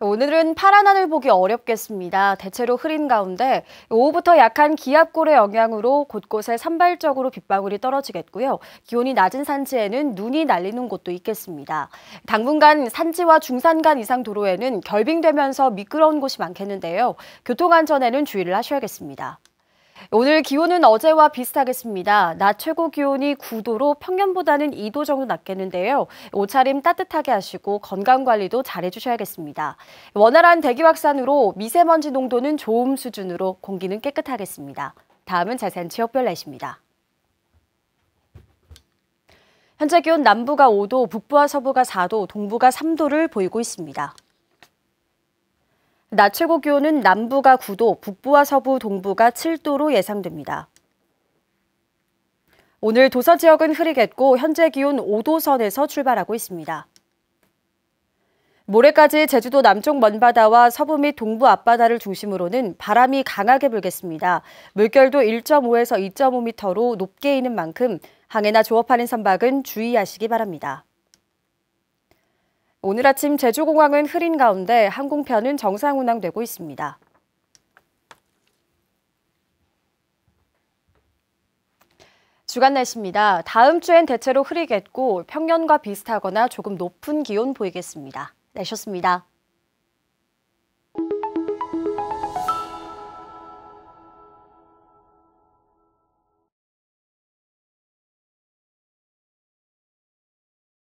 오늘은 파란 하늘 보기 어렵겠습니다. 대체로 흐린 가운데 오후부터 약한 기압골의 영향으로 곳곳에 산발적으로 빗방울이 떨어지겠고요. 기온이 낮은 산지에는 눈이 날리는 곳도 있겠습니다. 당분간 산지와 중산간 이상 도로에는 결빙되면서 미끄러운 곳이 많겠는데요. 교통안전에는 주의를 하셔야겠습니다. 오늘 기온은 어제와 비슷하겠습니다. 낮 최고 기온이 9도로 평년보다는 2도 정도 낮겠는데요. 옷차림 따뜻하게 하시고 건강관리도 잘해주셔야겠습니다. 원활한 대기 확산으로 미세먼지 농도는 좋음 수준으로 공기는 깨끗하겠습니다. 다음은 자세한 지역별 날씨입니다. 현재 기온 남부가 5도, 북부와 서부가 4도, 동부가 3도를 보이고 있습니다. 낮 최고 기온은 남부가 9도, 북부와 서부, 동부가 7도로 예상됩니다. 오늘 도서 지역은 흐리겠고 현재 기온 5도선에서 출발하고 있습니다. 모레까지 제주도 남쪽 먼바다와 서부 및 동부 앞바다를 중심으로는 바람이 강하게 불겠습니다. 물결도 1.5에서 2.5m로 높게 있는 만큼 항해나 조업하는 선박은 주의하시기 바랍니다. 오늘 아침 제주공항은 흐린 가운데 항공편은 정상 운항되고 있습니다. 주간 날씨입니다. 다음 주엔 대체로 흐리겠고 평년과 비슷하거나 조금 높은 기온 보이겠습니다. 날씨습니다